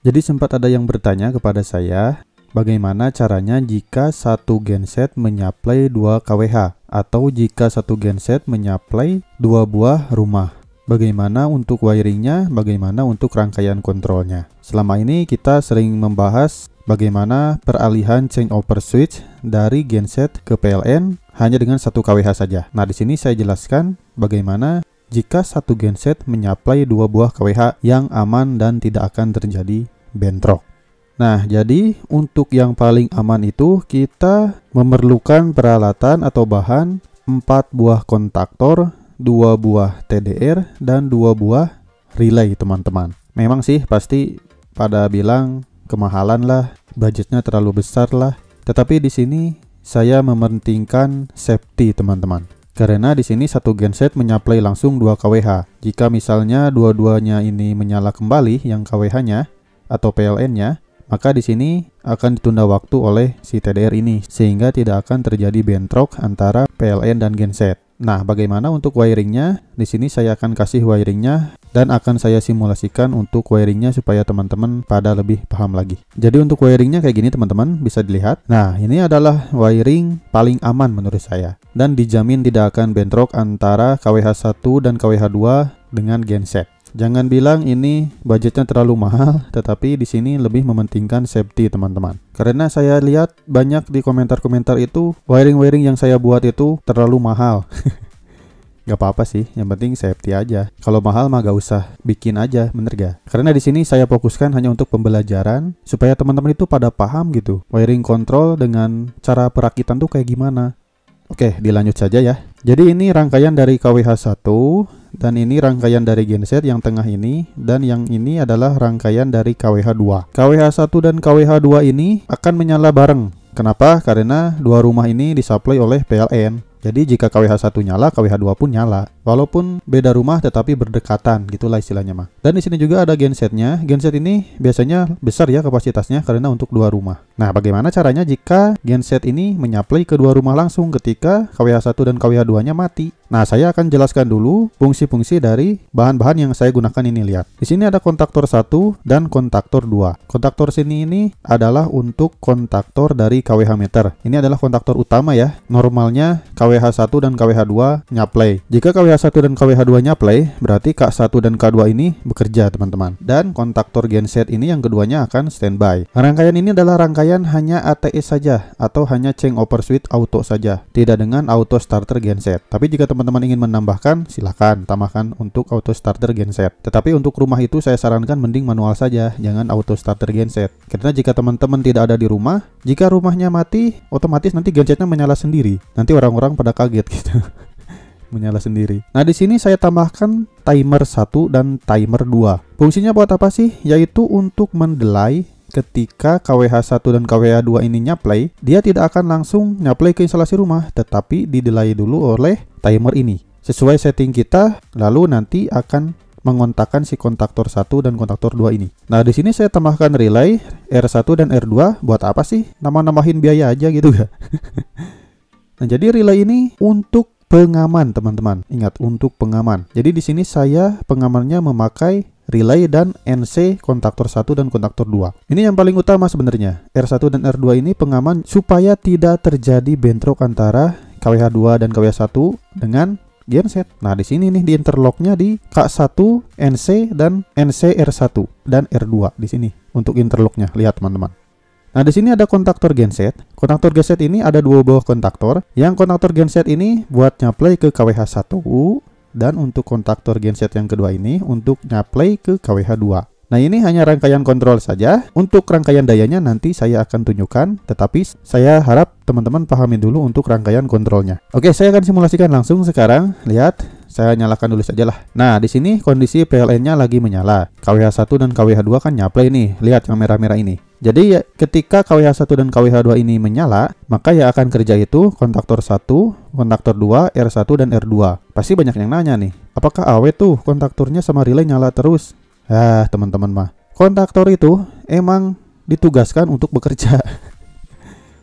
Jadi sempat ada yang bertanya kepada saya, bagaimana caranya jika satu genset menyuplai dua KWH atau jika satu genset menyuplai dua buah rumah. Bagaimana untuk wiringnya, bagaimana untuk rangkaian kontrolnya. Selama ini kita sering membahas bagaimana peralihan changeover switch dari genset ke PLN hanya dengan satu kWh saja. Nah, di sini saya jelaskan bagaimana jika satu genset menyuplai dua buah KWH yang aman dan tidak akan terjadi bentrok. Nah, jadi untuk yang paling aman itu kita memerlukan peralatan atau bahan 4 buah kontaktor, 2 buah TDR dan 2 buah relay, teman-teman. Memang sih pasti pada bilang kemahalan lah, budgetnya terlalu besar lah. Tetapi di sini saya mementingkan safety, teman-teman. Karena di sini satu genset menyuplai langsung dua kWh. Jika misalnya dua-duanya ini menyala kembali yang kWh-nya atau PLN-nya, maka di sini akan ditunda waktu oleh si TDR ini sehingga tidak akan terjadi bentrok antara PLN dan genset. Nah, bagaimana untuk wiringnya? Di sini saya akan kasih wiringnya dan akan saya simulasikan untuk wiringnya supaya teman-teman pada lebih paham lagi. Jadi untuk wiringnya kayak gini teman-teman bisa dilihat. Nah ini adalah wiring paling aman menurut saya dan dijamin tidak akan bentrok antara KWH1 dan KWH2 dengan genset. Jangan bilang ini budgetnya terlalu mahal, tetapi di sini lebih mementingkan safety teman-teman. Karena saya lihat banyak di komentar-komentar itu wiring-wiring yang saya buat itu terlalu mahal. Gak apa-apa sih, yang penting safety aja. Kalau mahal mah gak usah, bikin aja, bener gak? Karena di sini saya fokuskan hanya untuk pembelajaran, supaya teman-teman itu pada paham gitu. Wiring control dengan cara perakitan tuh kayak gimana. Oke, dilanjut saja ya. Jadi ini rangkaian dari KWH1, dan ini rangkaian dari genset yang tengah ini, dan yang ini adalah rangkaian dari KWH2. KWH1 dan KWH2 ini akan menyala bareng. Kenapa? Karena dua rumah ini disuplai oleh PLN. Jadi jika KWH1 nyala, KWH2 pun nyala. Walaupun beda rumah tetapi berdekatan, gitulah istilahnya mah. Dan di sini juga ada gensetnya. Genset ini biasanya besar ya kapasitasnya karena untuk dua rumah. Nah, bagaimana caranya jika genset ini menyaplai kedua rumah langsung ketika KWH1 dan KWH2-nya mati? Nah, saya akan jelaskan dulu fungsi-fungsi dari bahan-bahan yang saya gunakan ini lihat. Di sini ada kontaktor 1 dan kontaktor 2. Kontaktor sini ini adalah untuk kontaktor dari KWH meter. Ini adalah kontaktor utama ya. Normalnya KWH1 dan KWH2 nyaplai. Jika KWH1 dan KWH2 nyaplai, berarti K1 dan K2 ini bekerja, teman-teman. Dan kontaktor genset ini yang keduanya akan standby. Rangkaian ini adalah rangkaian Kalian hanya ATS saja atau hanya change over switch auto saja, tidak dengan auto starter genset. Tapi jika teman-teman ingin menambahkan, silahkan tambahkan untuk auto starter genset. Tetapi untuk rumah itu saya sarankan mending manual saja, jangan auto starter genset. Karena jika teman-teman tidak ada di rumah, jika rumahnya mati, otomatis nanti gensetnya menyala sendiri. Nanti orang-orang pada kaget gitu. menyala sendiri. Nah, di sini saya tambahkan timer 1 dan timer 2. Fungsinya buat apa sih? Yaitu untuk mendelay ketika KWH1 dan KWH2 ini nyaplay, dia tidak akan langsung nyaplay ke instalasi rumah, tetapi didelay dulu oleh timer ini. Sesuai setting kita, lalu nanti akan mengontakkan si kontaktor 1 dan kontaktor 2 ini. Nah, di sini saya tambahkan relay R1 dan R2 buat apa sih? Nama-namahin biaya aja gitu ya. nah, jadi relay ini untuk pengaman, teman-teman. Ingat, untuk pengaman. Jadi di sini saya pengamannya memakai relay dan NC kontaktor 1 dan kontaktor 2. Ini yang paling utama sebenarnya. R1 dan R2 ini pengaman supaya tidak terjadi bentrok antara KWH2 dan KWH1 dengan genset. Nah, di sini nih di interlocknya di K1, NC dan NC R1 dan R2 di sini untuk interlocknya. Lihat teman-teman. Nah, di sini ada kontaktor genset. Kontaktor genset ini ada dua buah kontaktor. Yang kontaktor genset ini buat nyaplay ke KWH1 dan untuk kontaktor genset yang kedua ini untuk nyaplay ke KWH2. Nah ini hanya rangkaian kontrol saja. Untuk rangkaian dayanya nanti saya akan tunjukkan, tetapi saya harap teman-teman pahami dulu untuk rangkaian kontrolnya. Oke, saya akan simulasikan langsung sekarang. Lihat, saya nyalakan dulu saja lah. Nah, di sini kondisi PLN-nya lagi menyala. KWH1 dan KWH2 kan nyaplay nih. Lihat yang merah-merah ini. Jadi ya, ketika KWH1 dan KWH2 ini menyala, maka yang akan kerja itu kontaktor 1, kontaktor 2, R1 dan R2. Pasti banyak yang nanya nih, apakah awet tuh kontaktornya sama relay nyala terus? Ah, teman-teman mah. Kontaktor itu emang ditugaskan untuk bekerja.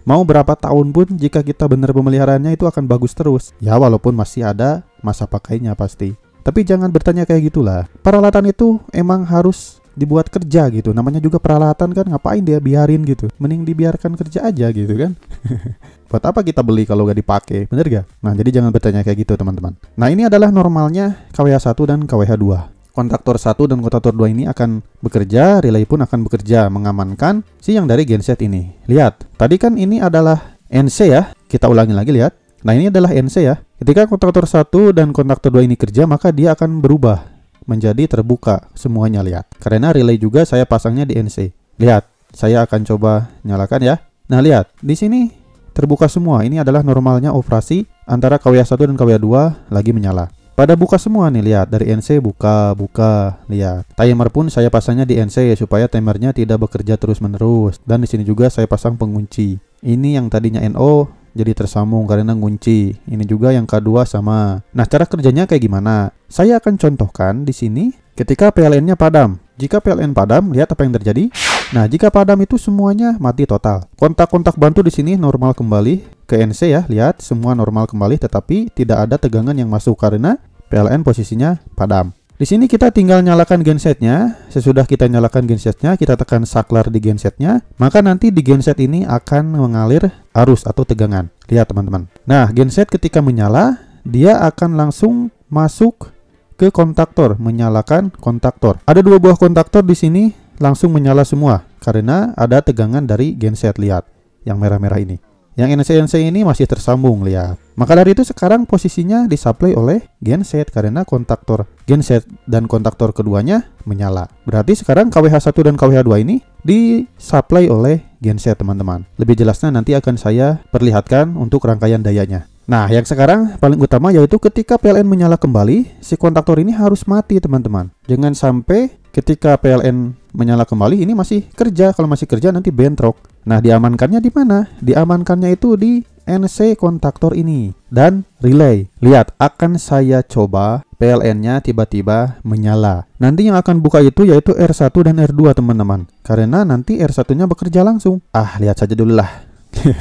Mau berapa tahun pun jika kita benar pemeliharaannya itu akan bagus terus. Ya walaupun masih ada masa pakainya pasti. Tapi jangan bertanya kayak gitulah. Peralatan itu emang harus dibuat kerja gitu namanya juga peralatan kan ngapain dia biarin gitu mending dibiarkan kerja aja gitu kan buat apa kita beli kalau gak dipakai bener gak nah jadi jangan bertanya kayak gitu teman-teman nah ini adalah normalnya KWH 1 dan KWH 2 Kontaktor 1 dan kontaktor 2 ini akan bekerja, relay pun akan bekerja mengamankan si yang dari genset ini. Lihat, tadi kan ini adalah NC ya. Kita ulangi lagi lihat. Nah, ini adalah NC ya. Ketika kontaktor 1 dan kontaktor 2 ini kerja, maka dia akan berubah menjadi terbuka semuanya lihat. Karena relay juga saya pasangnya di NC. Lihat, saya akan coba nyalakan ya. Nah, lihat, di sini terbuka semua. Ini adalah normalnya operasi antara KWA1 dan KWA2 lagi menyala. Pada buka semua nih, lihat dari NC buka, buka, lihat. Timer pun saya pasangnya di NC supaya timernya tidak bekerja terus-menerus. Dan di sini juga saya pasang pengunci. Ini yang tadinya NO jadi tersambung karena ngunci. Ini juga yang kedua sama. Nah, cara kerjanya kayak gimana? Saya akan contohkan di sini ketika PLN-nya padam. Jika PLN padam, lihat apa yang terjadi. Nah, jika padam itu semuanya mati total. Kontak-kontak bantu di sini normal kembali ke NC ya. Lihat, semua normal kembali tetapi tidak ada tegangan yang masuk karena PLN posisinya padam. Di sini kita tinggal nyalakan gensetnya. Sesudah kita nyalakan gensetnya, kita tekan saklar di gensetnya, maka nanti di genset ini akan mengalir arus atau tegangan. Lihat teman-teman. Nah, genset ketika menyala, dia akan langsung masuk ke kontaktor, menyalakan kontaktor. Ada dua buah kontaktor di sini langsung menyala semua karena ada tegangan dari genset lihat yang merah-merah ini yang NC-NC ini masih tersambung lihat. Maka dari itu sekarang posisinya disuplai oleh genset karena kontaktor genset dan kontaktor keduanya menyala. Berarti sekarang KWH1 dan KWH2 ini disuplai oleh genset teman-teman. Lebih jelasnya nanti akan saya perlihatkan untuk rangkaian dayanya. Nah, yang sekarang paling utama yaitu ketika PLN menyala kembali, si kontaktor ini harus mati teman-teman. Jangan sampai ketika PLN menyala kembali ini masih kerja, kalau masih kerja nanti bentrok. Nah, diamankannya di mana? Diamankannya itu di NC kontaktor ini dan relay. Lihat, akan saya coba PLN-nya tiba-tiba menyala. Nanti yang akan buka itu yaitu R1 dan R2, teman-teman. Karena nanti R1-nya bekerja langsung. Ah, lihat saja dulu lah.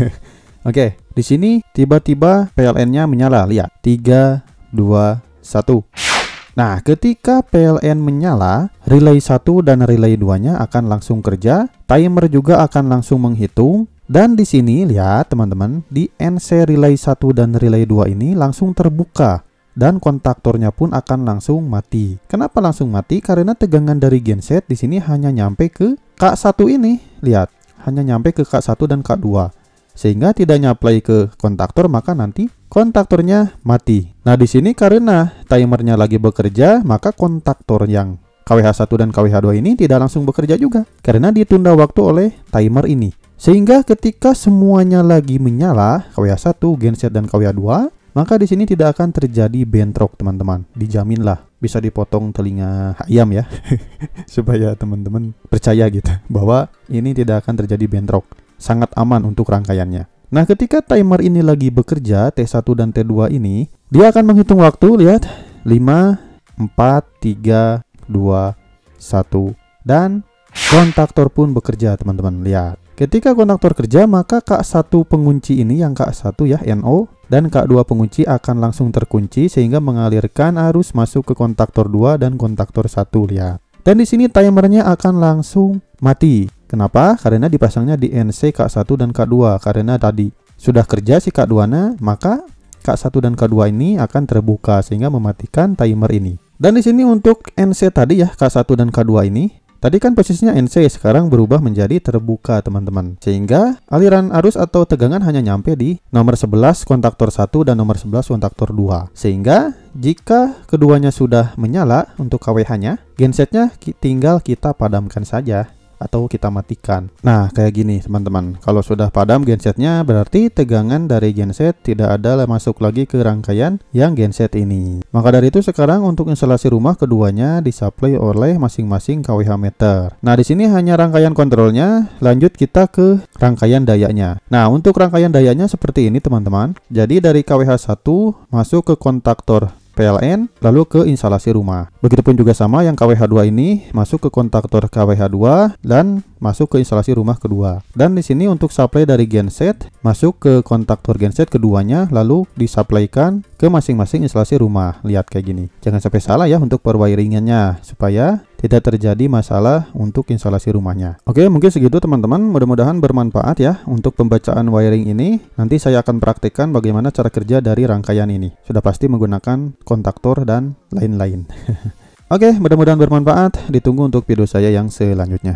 Oke, di sini tiba-tiba PLN-nya menyala. Lihat, 3 2 1. Nah, ketika PLN menyala, relay 1 dan relay 2-nya akan langsung kerja, timer juga akan langsung menghitung, dan di sini lihat teman-teman, di NC relay 1 dan relay 2 ini langsung terbuka dan kontaktornya pun akan langsung mati. Kenapa langsung mati? Karena tegangan dari genset di sini hanya nyampe ke K1 ini. Lihat, hanya nyampe ke K1 dan K2. Sehingga tidak nyaplai ke kontaktor, maka nanti kontaktornya mati. Nah, di sini karena timernya lagi bekerja, maka kontaktor yang KWH1 dan KWH2 ini tidak langsung bekerja juga karena ditunda waktu oleh timer ini. Sehingga ketika semuanya lagi menyala, KWH1, genset dan KWH2, maka di sini tidak akan terjadi bentrok, teman-teman. Dijaminlah bisa dipotong telinga ayam ya. Supaya teman-teman percaya gitu bahwa ini tidak akan terjadi bentrok. Sangat aman untuk rangkaiannya. Nah, ketika timer ini lagi bekerja, T1 dan T2 ini, dia akan menghitung waktu, lihat. 5, 4, 3, 2, 1 dan kontaktor pun bekerja teman-teman lihat ya, ketika kontaktor kerja maka K1 pengunci ini yang K1 ya NO dan K2 pengunci akan langsung terkunci sehingga mengalirkan arus masuk ke kontaktor 2 dan kontaktor 1 lihat ya. dan di sini timernya akan langsung mati kenapa karena dipasangnya di NC K1 dan K2 karena tadi sudah kerja si K2 nya maka K1 dan K2 ini akan terbuka sehingga mematikan timer ini dan di sini untuk NC tadi ya, K1 dan K2 ini, Tadi kan posisinya NC ya, sekarang berubah menjadi terbuka teman-teman Sehingga aliran arus atau tegangan hanya nyampe di nomor 11 kontaktor 1 dan nomor 11 kontaktor 2 Sehingga jika keduanya sudah menyala untuk KWH nya Gensetnya tinggal kita padamkan saja atau kita matikan. Nah, kayak gini teman-teman. Kalau sudah padam gensetnya, berarti tegangan dari genset tidak ada masuk lagi ke rangkaian yang genset ini. Maka dari itu sekarang untuk instalasi rumah keduanya disuplai oleh masing-masing kWh meter. Nah, di sini hanya rangkaian kontrolnya, lanjut kita ke rangkaian dayanya. Nah, untuk rangkaian dayanya seperti ini teman-teman. Jadi dari kWh 1 masuk ke kontaktor PLN, lalu ke instalasi rumah. Begitupun juga sama yang KWH2 ini masuk ke kontaktor KWH2 dan masuk ke instalasi rumah kedua. Dan di sini untuk supply dari genset masuk ke kontaktor genset keduanya lalu disuplaikan ke masing-masing instalasi rumah. Lihat kayak gini. Jangan sampai salah ya untuk perwiringannya supaya tidak terjadi masalah untuk instalasi rumahnya. Oke, mungkin segitu teman-teman. Mudah-mudahan bermanfaat ya untuk pembacaan wiring ini. Nanti saya akan praktikkan bagaimana cara kerja dari rangkaian ini. Sudah pasti menggunakan kontaktor dan lain-lain. Oke, mudah-mudahan bermanfaat. Ditunggu untuk video saya yang selanjutnya.